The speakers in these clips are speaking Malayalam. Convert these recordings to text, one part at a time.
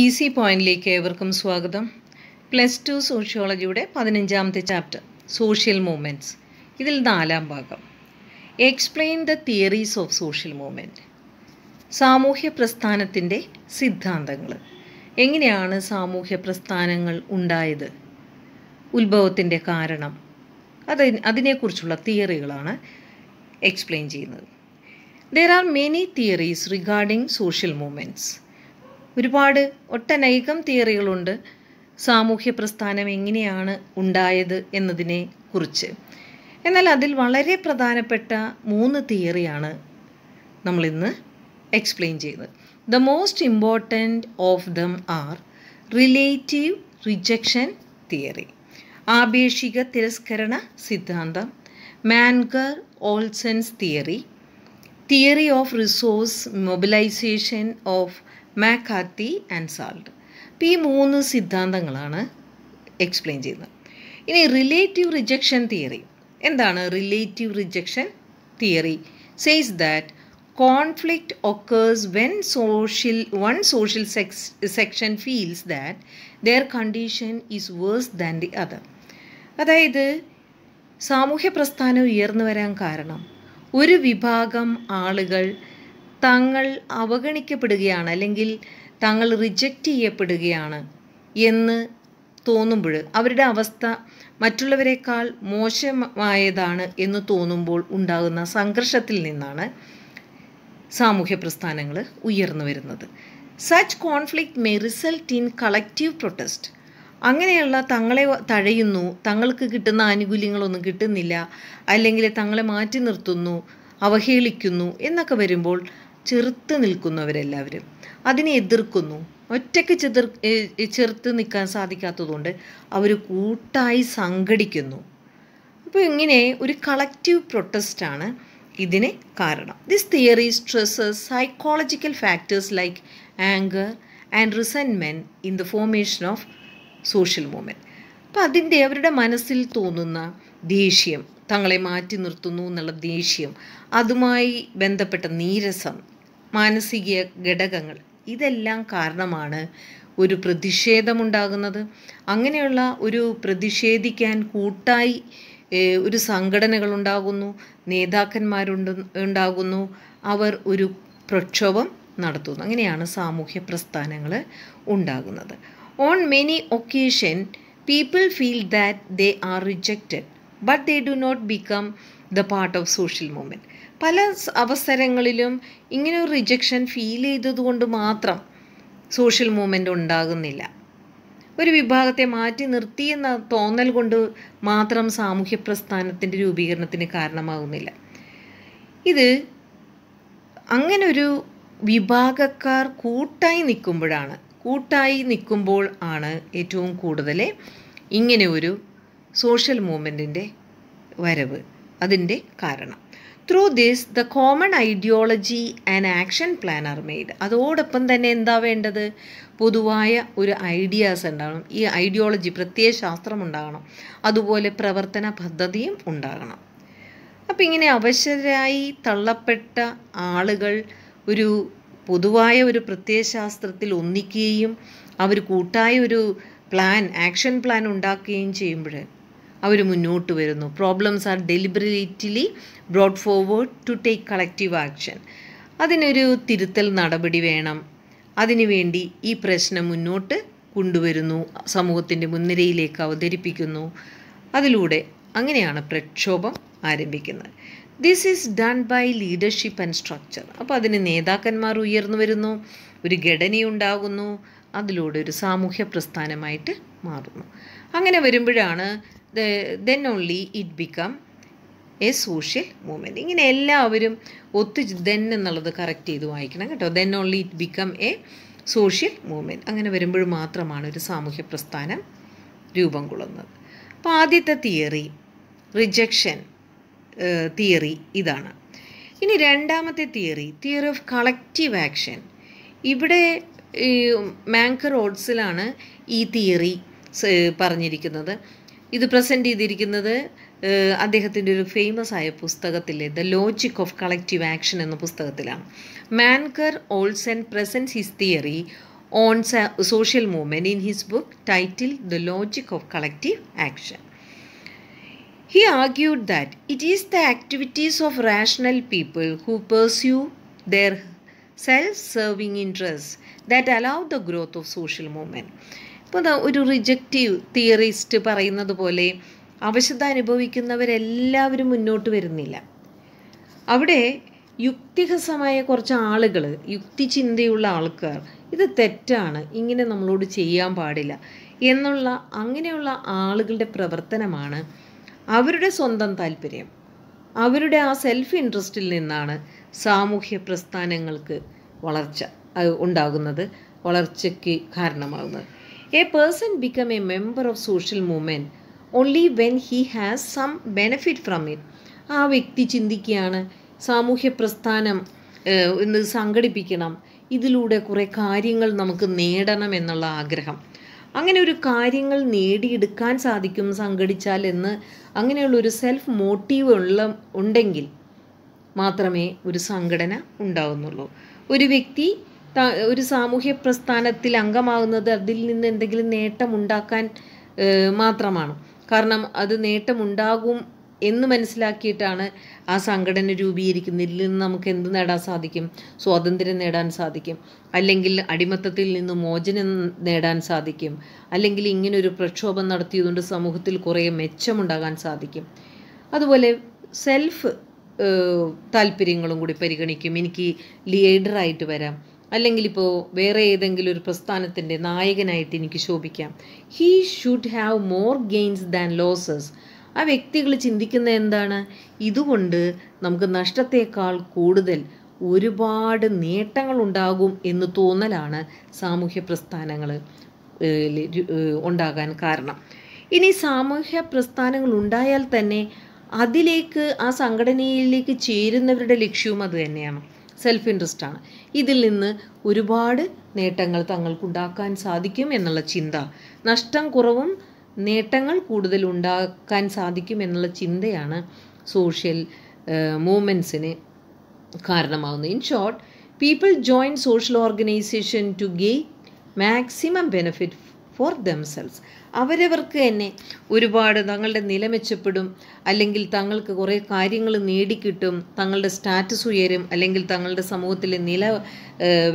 ഈസി പോയിന്റിലേക്ക് ഏവർക്കും സ്വാഗതം പ്ലസ് ടു സോഷ്യോളജിയുടെ പതിനഞ്ചാമത്തെ ചാപ്റ്റർ സോഷ്യൽ മൂവ്മെൻറ്റ്സ് ഇതിൽ നാലാം ഭാഗം explain the theories of social movement സാമൂഹ്യ പ്രസ്ഥാനത്തിൻ്റെ സിദ്ധാന്തങ്ങൾ എങ്ങനെയാണ് സാമൂഹ്യ പ്രസ്ഥാനങ്ങൾ ഉണ്ടായത് ഉത്ഭവത്തിൻ്റെ കാരണം അത് അതിനെക്കുറിച്ചുള്ള തിയറികളാണ് എക്സ്പ്ലെയിൻ ചെയ്യുന്നത് there are many theories regarding social movements ഒരുപാട് ഒട്ടനേകം തിയറികളുണ്ട് സാമൂഹ്യ പ്രസ്ഥാനം എങ്ങനെയാണ് ഉണ്ടായത് എന്നതിനെ കുറിച്ച് എന്നാൽ അതിൽ വളരെ പ്രധാനപ്പെട്ട മൂന്ന് തിയറിയാണ് നമ്മളിന്ന് എക്സ്പ്ലെയിൻ ചെയ്യുന്നത് the most important of them are relative rejection theory ആപേക്ഷിക തിരസ്കരണ സിദ്ധാന്തം Mancur Olson's theory theory of resource mobilisation of McCarthy and Zald അപ്പം ഈ മൂന്ന് സിദ്ധാന്തങ്ങളാണ് എക്സ്പ്ലെയിൻ ചെയ്യുന്നത് ഇനി റിലേറ്റീവ് റിജക്ഷൻ തിയറി എന്താണ് relative rejection theory says that conflict occurs when social one social sex section feels that their condition is worse than the other അതായത് സാമൂഹ്യ പ്രസ്ഥാനം ഉയർന്നു വരാൻ കാരണം ഒരു വിഭാഗം ആളുകൾ തങ്ങൾ അവഗണിക്കപ്പെടുകയാണ് അല്ലെങ്കിൽ തങ്ങൾ റിജക്റ്റ് ചെയ്യപ്പെടുകയാണ് എന്ന് തോന്നുമ്പോൾ അവരുടെ അവസ്ഥ മറ്റുള്ളവരെക്കാൾ മോശമായതാണ് എന്ന് തോന്നുമ്പോൾ ഉണ്ടാകുന്ന സംഘർഷത്തിൽ നിന്നാണ് സാമൂഹ്യ പ്രസ്ഥാനങ്ങൾ ഉയർന്നു വരുന്നത് such conflict may result in collective protest അങ്ങനെയുള്ള തങ്ങളെ തഴയുന്നു തങ്ങൾക്ക് കിട്ടുന്ന ആനുകൂല്യങ്ങളൊന്നും കിട്ടുന്നില്ല അല്ലെങ്കിൽ തങ്ങളെ മാറ്റി നിർത്തുന്നു അവഹേളിക്കുന്നു എന്നൊക്കെ വരുമ്പോൾ ചെറുത്ത് നിൽക്കുന്നവരെല്ലാവരും അതിനെ എതിർക്കുന്നു ഒറ്റയ്ക്ക് ചെതിർ ചെറുത്ത് നിൽക്കാൻ സാധിക്കാത്തതുകൊണ്ട് അവർ കൂട്ടായി സംഘടിക്കുന്നു അപ്പോൾ ഇങ്ങനെ ഒരു കളക്റ്റീവ് പ്രൊട്ടസ്റ്റാണ് ഇതിന് കാരണം this theory stresses psychological factors like anger and resentment in the formation of social movement അപ്പോൾ അതിൻ്റെ അവരുടെ മനസ്സിൽ തോന്നുന്ന ദേഷ്യം തങ്ങളെ മാറ്റി നിർത്തുന്നു എന്നുള്ള ദേഷ്യം അതുമായി ബന്ധപ്പെട്ട നീരസം മാനസിക ഘടകങ്ങൾ ഇതെല്ലാം കാരണമാണ് ഒരു പ്രതിഷേധമുണ്ടാകുന്നത് അങ്ങനെയുള്ള ഒരു പ്രതിഷേധിക്കാൻ കൂട്ടായി ഒരു സംഘടനകളുണ്ടാകുന്നു നേതാക്കന്മാരുണ്ട് ഉണ്ടാകുന്നു അവർ ഒരു പ്രക്ഷോഭം നടത്തുന്നു അങ്ങനെയാണ് സാമൂഹ്യ പ്രസ്ഥാനങ്ങൾ ഉണ്ടാകുന്നത് on many occasion people feel that they are rejected but they do not become the part of social movement പല അവസരങ്ങളിലും ഇങ്ങനെ ഒരു റിജക്ഷൻ ഫീൽ ചെയ്തതുകൊണ്ട് മാത്രം സോഷ്യൽ മൂവ്മെൻ്റ് ഉണ്ടാകുന്നില്ല ഒരു വിഭാഗത്തെ മാറ്റി നിർത്തിയെന്ന തോന്നൽ കൊണ്ട് മാത്രം സാമൂഹ്യ പ്രസ്ഥാനത്തിൻ്റെ രൂപീകരണത്തിന് കാരണമാകുന്നില്ല ഇത് അങ്ങനൊരു വിഭാഗക്കാർ കൂട്ടായി നിൽക്കുമ്പോഴാണ് കൂട്ടായി നിൽക്കുമ്പോൾ ആണ് ഏറ്റവും കൂടുതൽ ഇങ്ങനെ ഒരു സോഷ്യൽ മൂവ്മെൻറ്റിൻ്റെ വരവ് അതിൻ്റെ കാരണം through this the common ideology and action plan are made അതോടൊപ്പം തന്നെ എന്താ വേണ്ടത് പൊതുവായ ഒരു ഐഡിയാസ് ഉണ്ടാകണം ഈ ഐഡിയോളജി പ്രത്യേക ശാസ്ത്രം ഉണ്ടാകണം അതുപോലെ പ്രവർത്തന പദ്ധതിയും ഉണ്ടാകണം അപ്പം ഇങ്ങനെ അവശരായി തള്ളപ്പെട്ട ആളുകൾ ഒരു പൊതുവായ ഒരു പ്രത്യയശാസ്ത്രത്തിൽ ഒന്നിക്കുകയും അവർ കൂട്ടായ ഒരു പ്ലാൻ ആക്ഷൻ പ്ലാൻ ഉണ്ടാക്കുകയും ചെയ്യുമ്പോൾ അവർ മുന്നോട്ട് വരുന്നു problems are deliberately brought forward to take collective action അതിനൊരു തിരുത്തൽ നടപടി വേണം അതിനുവേണ്ടി ഈ പ്രശ്നം മുന്നോട്ട് കൊണ്ടുവരുന്നു സമൂഹത്തിൻ്റെ മുൻനിരയിലേക്ക് അവതരിപ്പിക്കുന്നു അതിലൂടെ അങ്ങനെയാണ് പ്രക്ഷോഭം ആരംഭിക്കുന്നത് this is done by leadership and structure അപ്പോൾ അതിന് നേതാക്കന്മാർ ഉയർന്നു വരുന്നു ഒരു ഘടനയുണ്ടാകുന്നു അതിലൂടെ ഒരു സാമൂഹ്യ പ്രസ്ഥാനമായിട്ട് മാറുന്നു അങ്ങനെ വരുമ്പോഴാണ് then only it become a social movement ഇങ്ങനെ എല്ലാവരും ഒത്തു ദെൻ എന്നുള്ളത് കറക്റ്റ് ചെയ്ത് വായിക്കണം കേട്ടോ then only it become a social movement അങ്ങനെ വരുമ്പോൾ മാത്രമാണ് ഒരു സാമൂഹ്യ പ്രസ്ഥാനം രൂപം കൊള്ളുന്നത് അപ്പോൾ ആദ്യത്തെ തിയറി റിജക്ഷൻ തിയറി ഇതാണ് ഇനി രണ്ടാമത്തെ theory theory of collective action ഇവിടെ മാങ്കർ ഓഡ്സിലാണ് ഈ തിയറി പറഞ്ഞിരിക്കുന്നത് ഇത് പ്രസൻറ്റ് ചെയ്തിരിക്കുന്നത് അദ്ദേഹത്തിൻ്റെ ഒരു ഫേമസ് ആയ പുസ്തകത്തിലെ the logic of collective action എന്ന പുസ്തകത്തിലാണ് Mancur Olson presents his theory on social movement in his book title the logic of collective action he argued that it is the activities of rational people who pursue their self serving interest that allow the growth of social movement ഇപ്പോൾ ഒരു റിജക്റ്റീവ് തിയറിസ്റ്റ് പറയുന്നത് പോലെ അവശത അനുഭവിക്കുന്നവരെല്ലാവരും മുന്നോട്ട് വരുന്നില്ല അവിടെ യുക്തിഹസമായ കുറച്ച് ആളുകൾ യുക്തിചിന്തയുള്ള ആൾക്കാർ ഇത് തെറ്റാണ് ഇങ്ങനെ നമ്മളോട് ചെയ്യാൻ പാടില്ല എന്നുള്ള അങ്ങനെയുള്ള ആളുകളുടെ പ്രവർത്തനമാണ് അവരുടെ സ്വന്തം താല്പര്യം അവരുടെ ആ സെൽഫ് ഇൻട്രസ്റ്റിൽ നിന്നാണ് സാമൂഹ്യ പ്രസ്ഥാനങ്ങൾക്ക് വളർച്ച ഉണ്ടാകുന്നത് വളർച്ചയ്ക്ക് കാരണമാകുന്നത് a person become a member of social movement only when he has some benefit from it. ആ വ്യക്തി ചിന്തിക്കുകയാണ് സാമൂഹ്യ പ്രസ്ഥാനം എന്ന് സംഘടിപ്പിക്കണം ഇതിലൂടെ കുറേ കാര്യങ്ങൾ നമുക്ക് നേടണം എന്നുള്ള ആഗ്രഹം അങ്ങനെ ഒരു കാര്യങ്ങൾ നേടിയെടുക്കാൻ സാധിക്കും സംഘടിച്ചാൽ എന്ന് അങ്ങനെയുള്ള ഒരു സെൽഫ് മോട്ടീവ് ഉള്ള ഉണ്ടെങ്കിൽ മാത്രമേ ഒരു സംഘടന ഉണ്ടാവുന്നുള്ളൂ ഒരു വ്യക്തി ഒരു സാമൂഹ്യ പ്രസ്ഥാനത്തിൽ അംഗമാകുന്നത് അതിൽ നിന്ന് എന്തെങ്കിലും നേട്ടമുണ്ടാക്കാൻ മാത്രമാണ് കാരണം അത് നേട്ടമുണ്ടാകും എന്ന് മനസ്സിലാക്കിയിട്ടാണ് ആ സംഘടന രൂപീകരിക്കുന്നതിൽ നിന്ന് നമുക്ക് എന്ത് നേടാൻ സാധിക്കും സ്വാതന്ത്ര്യം നേടാൻ സാധിക്കും അല്ലെങ്കിൽ അടിമത്തത്തിൽ നിന്ന് മോചനം നേടാൻ സാധിക്കും അല്ലെങ്കിൽ ഇങ്ങനൊരു പ്രക്ഷോഭം നടത്തിയതുകൊണ്ട് സമൂഹത്തിൽ കുറേ മെച്ചമുണ്ടാകാൻ സാധിക്കും അതുപോലെ സെൽഫ് താല്പര്യങ്ങളും കൂടി പരിഗണിക്കും എനിക്ക് ലീഡറായിട്ട് വരാം അല്ലെങ്കിൽ ഇപ്പോൾ വേറെ ഏതെങ്കിലും ഒരു പ്രസ്ഥാനത്തിൻ്റെ നായകനായിട്ട് എനിക്ക് ശോഭിക്കാം he should have more gains than losses ആ വ്യക്തികൾ ചിന്തിക്കുന്നത് എന്താണ് ഇതുകൊണ്ട് നമുക്ക് നഷ്ടത്തേക്കാൾ കൂടുതൽ ഒരുപാട് നേട്ടങ്ങൾ ഉണ്ടാകും എന്ന് തോന്നലാണ് സാമൂഹ്യ പ്രസ്ഥാനങ്ങൾ ഉണ്ടാകാൻ കാരണം ഇനി സാമൂഹ്യ പ്രസ്ഥാനങ്ങൾ ഉണ്ടായാൽ തന്നെ അതിലേക്ക് ആ സംഘടനയിലേക്ക് ചേരുന്നവരുടെ ലക്ഷ്യവും അത് തന്നെയാണ് സെൽഫ് ഇൻട്രസ്റ്റാണ് ഇതിൽ നിന്ന് ഒരുപാട് നേട്ടങ്ങൾ തങ്ങൾക്കുണ്ടാക്കാൻ സാധിക്കും എന്നുള്ള ചിന്ത നഷ്ടം കുറവും നേട്ടങ്ങൾ കൂടുതൽ ഉണ്ടാക്കാൻ സാധിക്കും എന്നുള്ള ചിന്തയാണ് സോഷ്യൽ മൂവ്മെൻസിന് കാരണമാകുന്നത് in short people join social organisation to gain maximum benefit for themselves അവരവർക്ക് തന്നെ ഒരുപാട് തങ്ങളുടെ നില മെച്ചപ്പെടും അല്ലെങ്കിൽ തങ്ങൾക്ക് കുറേ കാര്യങ്ങൾ നേടിക്കിട്ടും തങ്ങളുടെ സ്റ്റാറ്റസ് ഉയരും അല്ലെങ്കിൽ തങ്ങളുടെ സമൂഹത്തിലെ നില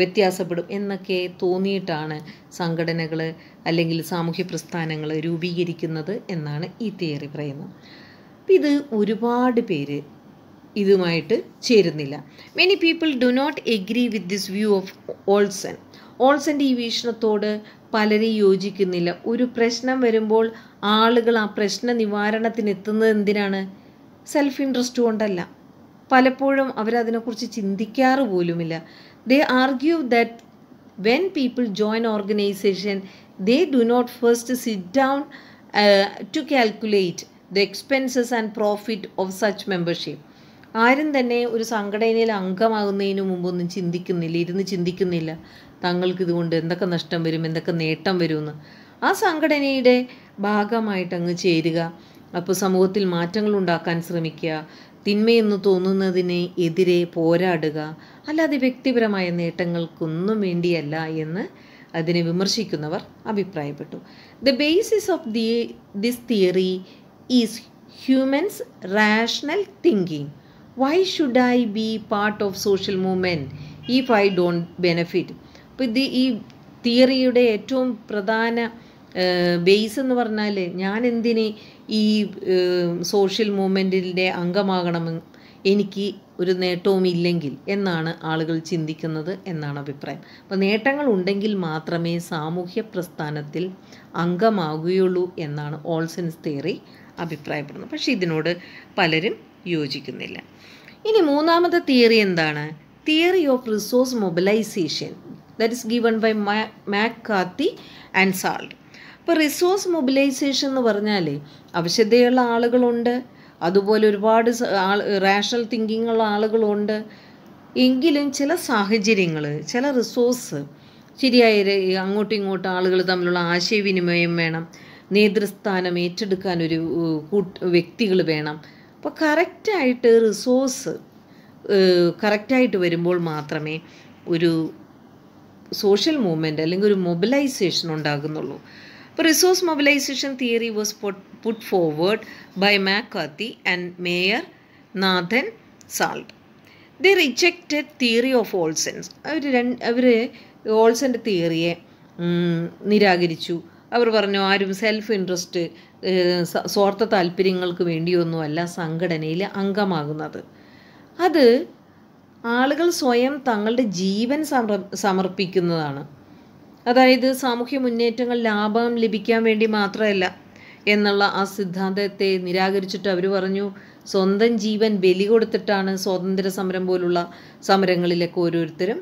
വ്യത്യാസപ്പെടും എന്നൊക്കെ തോന്നിയിട്ടാണ് സംഘടനകൾ അല്ലെങ്കിൽ സാമൂഹ്യ പ്രസ്ഥാനങ്ങൾ രൂപീകരിക്കുന്നത് എന്നാണ് ഈ തിയറി പറയുന്നത് അപ്പം ഇത് ഒരുപാട് പേര് ഇതുമായിട്ട് ചേരുന്നില്ല many people do not agree with this view of Olson ഓൾസൻ്റെ ഈ വീക്ഷണത്തോട് പലരും യോജിക്കുന്നില്ല ഒരു പ്രശ്നം വരുമ്പോൾ ആളുകൾ ആ പ്രശ്ന നിവാരണത്തിന് എത്തുന്നത് എന്തിനാണ് സെൽഫ് ഇൻട്രസ്റ്റ് കൊണ്ടല്ല പലപ്പോഴും അവരതിനെക്കുറിച്ച് ചിന്തിക്കാറ് പോലുമില്ല they argue that when people join organisation they do not first sit down to calculate the expenses and profit of such membership ആരും തന്നെ ഒരു സംഘടനയിൽ അംഗമാകുന്നതിന് മുമ്പൊന്നും ചിന്തിക്കുന്നില്ല ഇരുന്ന് ചിന്തിക്കുന്നില്ല തങ്ങൾക്ക് ഇതുകൊണ്ട് എന്തൊക്കെ നഷ്ടം വരും എന്തൊക്കെ നേട്ടം വരുമെന്ന് ആ സംഘടനയുടെ ഭാഗമായിട്ട് അങ്ങ് ചേരുക അപ്പോൾ സമൂഹത്തിൽ മാറ്റങ്ങൾ ഉണ്ടാക്കാൻ ശ്രമിക്കുക തിന്മയെന്ന് തോന്നുന്നതിനെ എതിരെ പോരാടുക അല്ലാതെ വ്യക്തിപരമായ നേട്ടങ്ങൾക്കൊന്നും വേണ്ടിയല്ല എന്ന് അതിനെ വിമർശിക്കുന്നവർ അഭിപ്രായപ്പെട്ടു the basis of the this theory is humans rational thinking why should I be part of social movement if I don't benefit അപ്പോൾ ഇത് ഈ തിയറിയുടെ ഏറ്റവും പ്രധാന ബേസ് എന്ന് പറഞ്ഞാൽ ഞാൻ എന്തിന് ഈ സോഷ്യൽ മൂവ്മെൻറ്റിൻ്റെ അംഗമാകണമെന്ന് എനിക്ക് ഒരു നേട്ടവും ഇല്ലെങ്കിൽ എന്നാണ് ആളുകൾ ചിന്തിക്കുന്നത് എന്നാണ് അഭിപ്രായം അപ്പോൾ നേട്ടങ്ങൾ ഉണ്ടെങ്കിൽ മാത്രമേ സാമൂഹ്യ പ്രസ്ഥാനത്തിൽ അംഗമാകുകയുള്ളൂ എന്നാണ് ഓൾസെൻസ് തിയറി അഭിപ്രായപ്പെടുന്നത് പക്ഷേ ഇതിനോട് പലരും യോജിക്കുന്നില്ല ഇനി മൂന്നാമത്തെ തിയറി എന്താണ് theory of resource mobilisation that is given by McCarthy and Zald ഇപ്പോൾ റിസോഴ്സ് മൊബിലൈസേഷൻ എന്ന് പറഞ്ഞാൽ ആവശ്യതയുള്ള ആളുകളുണ്ട് അതുപോലെ ഒരുപാട് ആൾ റാഷണൽ തിങ്കിങ് ഉള്ള ആളുകളുണ്ട് എങ്കിലും ചില സാഹചര്യങ്ങൾ ചില റിസോഴ്സ് ശരിയായ അങ്ങോട്ടും ഇങ്ങോട്ടും ആളുകൾ തമ്മിലുള്ള ആശയവിനിമയം വേണം നേതൃസ്ഥാനം ഏറ്റെടുക്കാൻ ഒരു കൂട്ട് വ്യക്തികൾ വേണം അപ്പോൾ കറക്റ്റായിട്ട് റിസോഴ്സ് കറക്റ്റായിട്ട് വരുമ്പോൾ മാത്രമേ ഒരു സോഷ്യൽ മൂവ്മെൻ്റ് അല്ലെങ്കിൽ ഒരു മൊബിലൈസേഷൻ ഉണ്ടാകുന്നുള്ളൂ അപ്പോൾ resource mobilisation theory was put forward by McCarthy and Mayer Nathan Zald the rejected theory of Olson's അവർ രണ്ട് അവർ ഓൾസൻ്റെ തിയറിയെ നിരാകരിച്ചു അവർ പറഞ്ഞു ആരും സെൽഫ് ഇൻട്രസ്റ്റ് സ്വാർത്ഥ താല്പര്യങ്ങൾക്ക് വേണ്ടിയൊന്നുമല്ല സംഘടനയിൽ അംഗമാകുന്നത് അത് ആളുകൾ സ്വയം തങ്ങളുടെ ജീവൻ സമർപ്പിക്കുന്നതാണ് അതായത് സാമൂഹ്യ മുന്നേറ്റങ്ങൾ ലാഭം ലഭിക്കാൻ വേണ്ടി മാത്രമല്ല എന്നുള്ള ആ സിദ്ധാന്തത്തെ നിരാകരിച്ചിട്ട് അവർ പറഞ്ഞു സ്വന്തം ജീവൻ ബലി കൊടുത്തിട്ടാണ് സ്വാതന്ത്ര്യ സമരം പോലുള്ള സമരങ്ങളിലൊക്കെ ഓരോരുത്തരും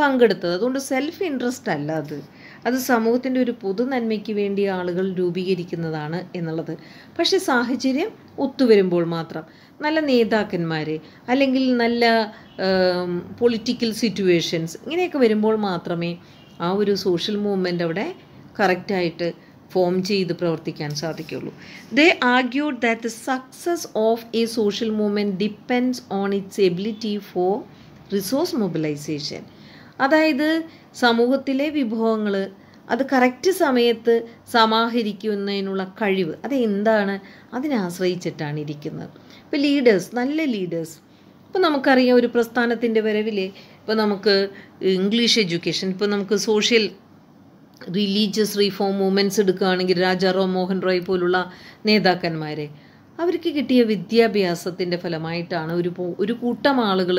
പങ്കെടുത്തത് അതുകൊണ്ട് സെൽഫ് ഇൻട്രസ്റ്റ് അല്ല അത് അത് സമൂഹത്തിൻ്റെ ഒരു പൊതു നന്മയ്ക്ക് വേണ്ടി ആളുകൾ രൂപീകരിക്കുന്നതാണ് എന്നുള്ളത് പക്ഷേ സാഹചര്യം ഒത്തുവരുമ്പോൾ മാത്രം നല്ല നേതാക്കന്മാർ അല്ലെങ്കിൽ നല്ല പൊളിറ്റിക്കൽ സിറ്റുവേഷൻസ് ഇങ്ങനെയൊക്കെ വരുമ്പോൾ മാത്രമേ ആ ഒരു സോഷ്യൽ മൂവ്മെൻ്റ് അവിടെ കറക്റ്റായിട്ട് ഫോം ചെയ്ത് പ്രവർത്തിക്കാൻ സാധിക്കുള്ളൂ they argued that the success of a social movement depends on its ability for resource mobilisation അതായത് സമൂഹത്തിലെ വിഭവങ്ങൾ അത് കറക്റ്റ് സമയത്ത് സമാഹരിക്കുന്നതിനുള്ള കഴിവ് അതെന്താണ് അതിനെ ആശ്രയിച്ചിട്ടാണ് ഇരിക്കുന്നത് ഇപ്പോൾ ലീഡേഴ്സ് നല്ല ലീഡേഴ്സ് ഇപ്പോൾ നമുക്കറിയാം ഒരു പ്രസ്ഥാനത്തിൻ്റെ വരവിലെ ഇപ്പോൾ നമുക്ക് ഇംഗ്ലീഷ് എഡ്യൂക്കേഷൻ ഇപ്പോൾ നമുക്ക് സോഷ്യൽ റിലീജിയസ് റീഫോം മൂവ്മെൻറ്റ്സ് എടുക്കുകയാണെങ്കിൽ രാജാ റോ മോഹൻ റോയ് പോലുള്ള നേതാക്കന്മാരെ അവർക്ക് കിട്ടിയ വിദ്യാഭ്യാസത്തിൻ്റെ ഫലമായിട്ടാണ് ഒരു ഒരു കൂട്ടം ആളുകൾ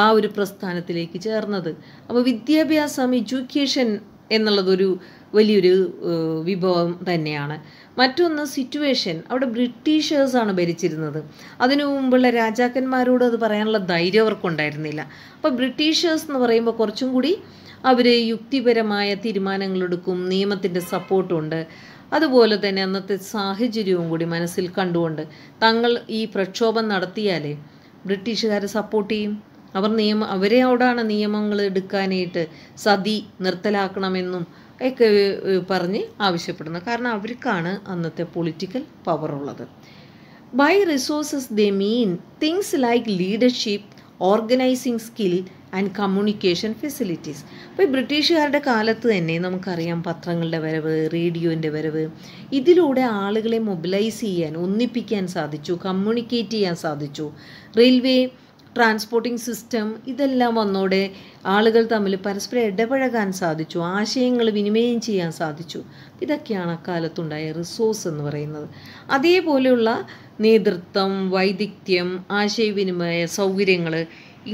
ആ ഒരു പ്രസ്ഥാനത്തിലേക്ക് ചേർന്നത് അപ്പോൾ വിദ്യാഭ്യാസം എഡ്യൂക്കേഷൻ എന്നുള്ളതൊരു വലിയൊരു വിഭവം തന്നെയാണ് മറ്റൊന്ന് സിറ്റുവേഷൻ അവിടെ ബ്രിട്ടീഷേഴ്സാണ് ഭരിച്ചിരുന്നത് അതിനു മുമ്പുള്ള രാജാക്കന്മാരോട് അത് പറയാനുള്ള ധൈര്യം അവർക്കുണ്ടായിരുന്നില്ല അപ്പോൾ ബ്രിട്ടീഷേഴ്സ് എന്ന് പറയുമ്പോൾ കുറച്ചും കൂടി അവർ യുക്തിപരമായ തീരുമാനങ്ങളെടുക്കും നിയമത്തിൻ്റെ സപ്പോർട്ടുണ്ട് അതുപോലെ തന്നെ അന്നത്തെ സാഹചര്യവും കൂടി മനസ്സിൽ കണ്ടുകൊണ്ട് തങ്ങൾ ഈ പ്രക്ഷോഭം നടത്തിയാലേ ബ്രിട്ടീഷുകാരെ സപ്പോർട്ട് ചെയ്യും അവർ നിയമ അവരോടാണ് നിയമങ്ങൾ എടുക്കാനായിട്ട് സതി നിർത്തലാക്കണമെന്നും ഒക്കെ പറഞ്ഞ് ആവശ്യപ്പെടുന്നത് കാരണം അവർക്കാണ് അന്നത്തെ പൊളിറ്റിക്കൽ പവർ ഉള്ളത് by resources they mean things like leadership organising skill and communication facilities അപ്പോൾ ഈ ബ്രിട്ടീഷുകാരുടെ കാലത്ത് തന്നെ നമുക്കറിയാം പത്രങ്ങളുടെ വരവ് റേഡിയോൻ്റെ വരവ് ഇതിലൂടെ ആളുകളെ മൊബിലൈസ് ചെയ്യാൻ ഒന്നിപ്പിക്കാൻ സാധിച്ചു കമ്മ്യൂണിക്കേറ്റ് ചെയ്യാൻ സാധിച്ചു റെയിൽവേ ട്രാൻസ്പോർട്ടിംഗ് സിസ്റ്റം ഇതെല്ലാം വന്നോടെ ആളുകൾ തമ്മിൽ പരസ്പരം ഇടപഴകാൻ സാധിച്ചു ആശയങ്ങൾ വിനിമയം ചെയ്യാൻ സാധിച്ചു ഇതൊക്കെയാണ് അക്കാലത്തുണ്ടായ റിസോഴ്സ് എന്ന് പറയുന്നത് അതേപോലെയുള്ള നേതൃത്വം വൈദഗ്ധ്യം ആശയവിനിമയ സൗകര്യങ്ങൾ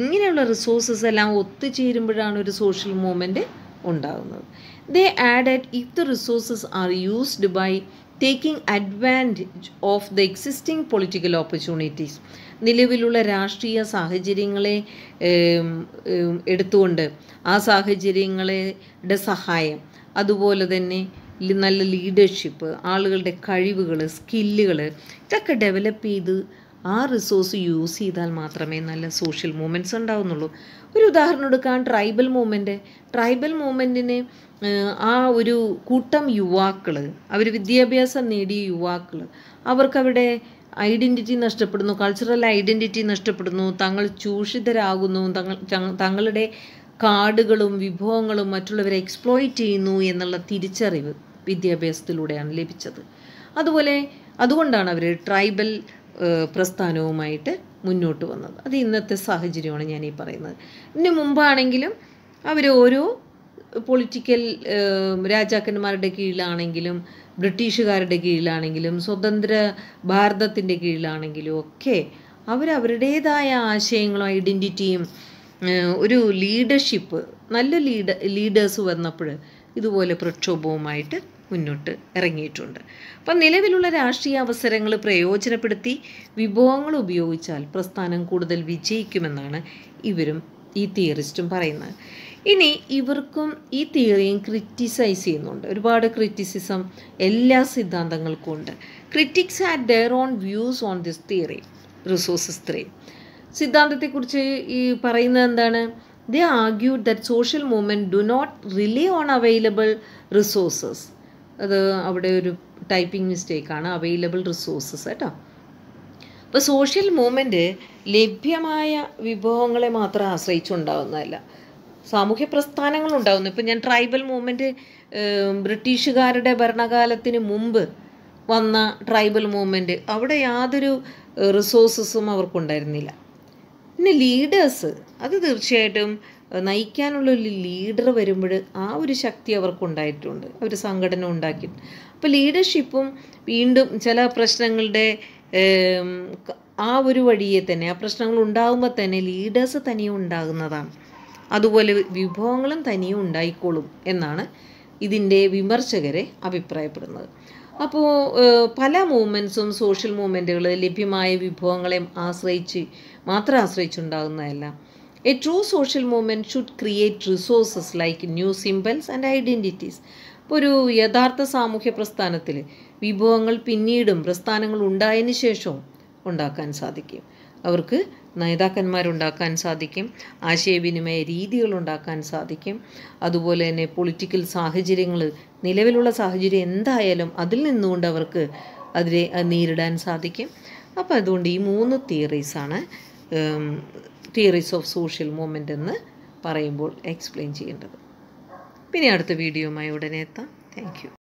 ഇങ്ങനെയുള്ള റിസോഴ്സസ് എല്ലാം ഒത്തുചേരുമ്പോഴാണ് ഒരു സോഷ്യൽ മൂവ്മെൻറ്റ് ഉണ്ടാകുന്നത് they added if the resources are used by taking advantage of the existing political opportunities നിലവിലുള്ള രാഷ്ട്രീയ സാഹചര്യങ്ങളെ എടുത്തുകൊണ്ട് ആ സാഹചര്യങ്ങളുടെ സഹായം അതുപോലെ തന്നെ നല്ല ലീഡർഷിപ്പ് ആളുകളുടെ കഴിവുകൾ സ്കില്ലുകൾ ഇതൊക്കെ ഡെവലപ്പ് ചെയ്ത് ആ റിസോഴ്സ് യൂസ് ചെയ്താൽ മാത്രമേ നല്ല സോഷ്യൽ മൂവ്മെൻറ്റ്സ് ഉണ്ടാവുന്നുള്ളൂ ഒരു ഉദാഹരണം എടുക്കാൻ ട്രൈബൽ മൂവ്മെൻറ്റ് ട്രൈബൽ മൂവ്മെൻറ്റിന് ആ ഒരു കൂട്ടം യുവാക്കൾ അവർ വിദ്യാഭ്യാസം നേടിയ യുവാക്കൾ അവർക്കവിടെ ഐഡൻറ്റിറ്റി നഷ്ടപ്പെടുന്നു കൾച്ചറൽ ഐഡൻറ്റിറ്റി നഷ്ടപ്പെടുന്നു തങ്ങൾ ചൂഷിതരാകുന്നു തങ്ങൾ തങ്ങളുടെ കാർഡുകളും വിഭവങ്ങളും മറ്റുള്ളവരെ എക്സ്പ്ലോയിറ്റ് ചെയ്യുന്നു എന്നുള്ള തിരിച്ചറിവ് വിദ്യാഭ്യാസത്തിലൂടെയാണ് ലഭിച്ചത് അതുപോലെ അതുകൊണ്ടാണ് അവർ ട്രൈബൽ പ്രസ്ഥാനവുമായിട്ട് മുന്നോട്ട് വന്നത് അത് ഇന്നത്തെ സാഹചര്യമാണ് ഞാൻ ഈ പറയുന്നത് ഇതിന് മുമ്പാണെങ്കിലും അവർ ഓരോ പൊളിറ്റിക്കൽ രാജാക്കന്മാരുടെ കീഴിലാണെങ്കിലും ബ്രിട്ടീഷുകാരുടെ കീഴിലാണെങ്കിലും സ്വതന്ത്ര ഭാരതത്തിൻ്റെ കീഴിലാണെങ്കിലും ഒക്കെ അവരവരുടേതായ ആശയങ്ങളും ഐഡൻറ്റിറ്റിയും ഒരു ലീഡർഷിപ്പ് നല്ല ലീഡ ലീഡേഴ്സ് വന്നപ്പോൾ ഇതുപോലെ പ്രക്ഷോഭവുമായിട്ട് മുന്നോട്ട് ഇറങ്ങിയിട്ടുണ്ട് അപ്പം നിലവിലുള്ള രാഷ്ട്രീയ അവസരങ്ങൾ പ്രയോജനപ്പെടുത്തി വിഭവങ്ങൾ ഉപയോഗിച്ചാൽ പ്രസ്ഥാനം കൂടുതൽ വിജയിക്കുമെന്നാണ് ഇവരും ഈ തിയറിസ്റ്റും പറയുന്നത് ഇനി ഇവർക്കും ഈ തിയറിയും ക്രിറ്റിസൈസ് ചെയ്യുന്നുണ്ട് ഒരുപാട് ക്രിറ്റിസിസം എല്ലാ സിദ്ധാന്തങ്ങൾക്കും ഉണ്ട് critics had their own views on this theory resources three സിദ്ധാന്തത്തെക്കുറിച്ച് ഈ പറയുന്നത് എന്താണ് they argued that social movement do not rely on available resources അത് അവിടെ ഒരു ടൈപ്പിംഗ് മിസ്റ്റേക്കാണ് അവൈലബിൾ റിസോഴ്സസ് കേട്ടോ അപ്പോൾ സോഷ്യൽ മൂവ്മെൻറ്റ് ലഭ്യമായ വിഭവങ്ങളെ മാത്രം ആശ്രയിച്ചുണ്ടാവുന്നതല്ല സാമൂഹ്യ പ്രസ്ഥാനങ്ങൾ ഉണ്ടാകുന്നു ഇപ്പം ഞാൻ ട്രൈബൽ മൂവ്മെൻ്റ് ബ്രിട്ടീഷുകാരുടെ ഭരണകാലത്തിന് മുമ്പ് വന്ന ട്രൈബൽ മൂവ്മെൻറ്റ് അവിടെ യാതൊരു റിസോഴ്സസും അവർക്കുണ്ടായിരുന്നില്ല പിന്നെ ലീഡേഴ്സ് അത് തീർച്ചയായിട്ടും നയിക്കാനുള്ള ഒരു ലീഡർ വരുമ്പോൾ ആ ഒരു ശക്തി അവർക്കുണ്ടായിട്ടുണ്ട് അവർ സംഘടന ഉണ്ടാക്കി അപ്പോൾ ലീഡർഷിപ്പും വീണ്ടും ചില പ്രശ്നങ്ങളുടെ ആ ഒരു വഴിയെ തന്നെ ആ പ്രശ്നങ്ങൾ ഉണ്ടാകുമ്പോൾ തന്നെ ലീഡേഴ്സ് തനിയെ ഉണ്ടാകുന്നതാണ് അതുപോലെ വിഭവങ്ങളും തനിയും ഉണ്ടായിക്കോളും എന്നാണ് ഇതിൻ്റെ വിമർശകരെ അഭിപ്രായപ്പെടുന്നത് അപ്പോൾ പല മൂവ്മെൻറ്റ്സും സോഷ്യൽ മൂവ്മെൻറ്റുകൾ ലഭ്യമായ വിഭവങ്ങളെ ആശ്രയിച്ച് മാത്രം ആശ്രയിച്ചുണ്ടാകുന്നതല്ല a true social movement should create resources like new symbols and identities ഇപ്പോൾ ഒരു യഥാർത്ഥ സാമൂഹ്യ പ്രസ്ഥാനത്തിൽ വിഭവങ്ങൾ പിന്നീടും പ്രസ്ഥാനങ്ങൾ ഉണ്ടായതിന് ശേഷവും ഉണ്ടാക്കാൻ സാധിക്കും അവർക്ക് നേതാക്കന്മാരുണ്ടാക്കാൻ സാധിക്കും ആശയവിനിമയ രീതികൾ ഉണ്ടാക്കാൻ സാധിക്കും അതുപോലെ തന്നെ പൊളിറ്റിക്കൽ സാഹചര്യങ്ങൾ നിലവിലുള്ള സാഹചര്യം എന്തായാലും അതിൽ നിന്നുകൊണ്ട് അവർക്ക് അതിനെ നേരിടാൻ സാധിക്കും അപ്പോൾ അതുകൊണ്ട് ഈ മൂന്ന് തിയറീസാണ് തിയറീസ് ഓഫ് സോഷ്യൽ മൂവ്മെൻ്റ് എന്ന് പറയുമ്പോൾ എക്സ്പ്ലെയിൻ ചെയ്യേണ്ടത് പിന്നെ അടുത്ത വീഡിയോയുമായി ഉടനെ എത്താം താങ്ക്